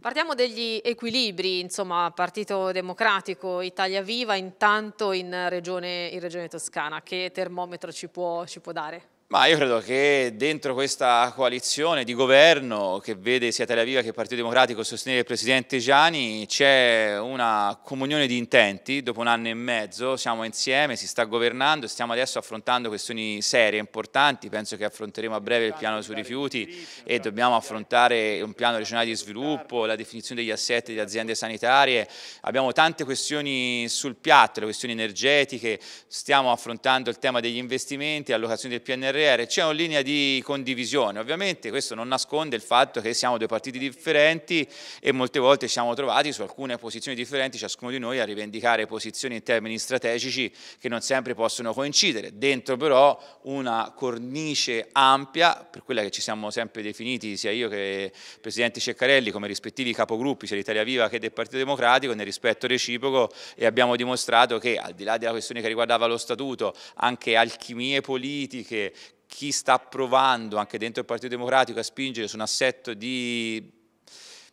Parliamo degli equilibri, insomma, Partito Democratico, Italia Viva, intanto in Regione, in regione Toscana. Che termometro ci può, ci può dare? Ma io credo che dentro questa coalizione di governo che vede sia Tel Aviv che il Partito Democratico sostenere il Presidente Gianni c'è una comunione di intenti, dopo un anno e mezzo siamo insieme, si sta governando, stiamo adesso affrontando questioni serie, importanti, penso che affronteremo a breve il piano sui rifiuti e dobbiamo affrontare un piano regionale di sviluppo, la definizione degli assetti di aziende sanitarie, abbiamo tante questioni sul piatto, le questioni energetiche, stiamo affrontando il tema degli investimenti, allocazione del PNR Ferriere, c'è una linea di condivisione. Ovviamente questo non nasconde il fatto che siamo due partiti differenti e molte volte ci siamo trovati su alcune posizioni differenti, ciascuno di noi a rivendicare posizioni in termini strategici che non sempre possono coincidere, dentro però una cornice ampia, per quella che ci siamo sempre definiti sia io che Presidente Ceccarelli come rispettivi capogruppi, sia l'Italia Viva che del Partito Democratico, nel rispetto reciproco e abbiamo dimostrato che al di là della questione che riguardava lo statuto, anche alchimie politiche chi sta provando anche dentro il Partito Democratico a spingere su un assetto di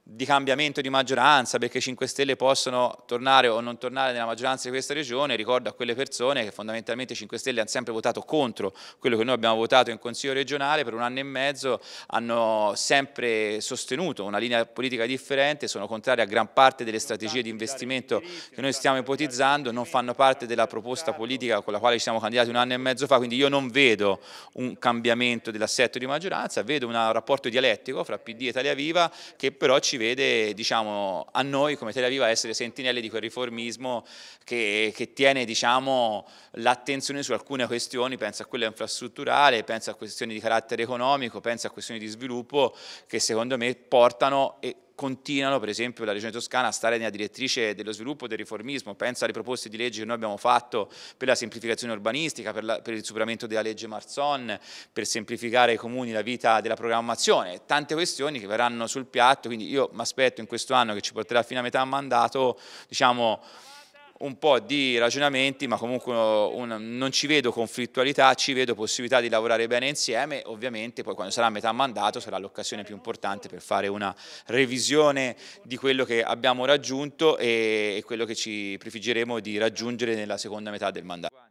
di cambiamento di maggioranza, perché 5 Stelle possono tornare o non tornare nella maggioranza di questa regione, ricordo a quelle persone che fondamentalmente 5 Stelle hanno sempre votato contro quello che noi abbiamo votato in Consiglio regionale, per un anno e mezzo hanno sempre sostenuto una linea politica differente, sono contrari a gran parte delle strategie di investimento che noi stiamo ipotizzando, non fanno parte della proposta politica con la quale ci siamo candidati un anno e mezzo fa, quindi io non vedo un cambiamento dell'assetto di maggioranza, vedo un rapporto dialettico fra PD e Italia Viva che però ci ci vede diciamo, a noi come Tel Aviv essere sentinelle di quel riformismo che, che tiene diciamo, l'attenzione su alcune questioni, penso a quella infrastrutturale, penso a questioni di carattere economico, penso a questioni di sviluppo che secondo me portano e continuano per esempio la Regione Toscana a stare nella direttrice dello sviluppo del riformismo, penso alle proposte di legge che noi abbiamo fatto per la semplificazione urbanistica, per, la, per il superamento della legge Marzon, per semplificare ai comuni la vita della programmazione, tante questioni che verranno sul piatto, quindi io mi aspetto in questo anno che ci porterà fino a metà mandato, diciamo un po' di ragionamenti, ma comunque un, non ci vedo conflittualità, ci vedo possibilità di lavorare bene insieme, ovviamente poi quando sarà a metà mandato sarà l'occasione più importante per fare una revisione di quello che abbiamo raggiunto e, e quello che ci prefiggeremo di raggiungere nella seconda metà del mandato.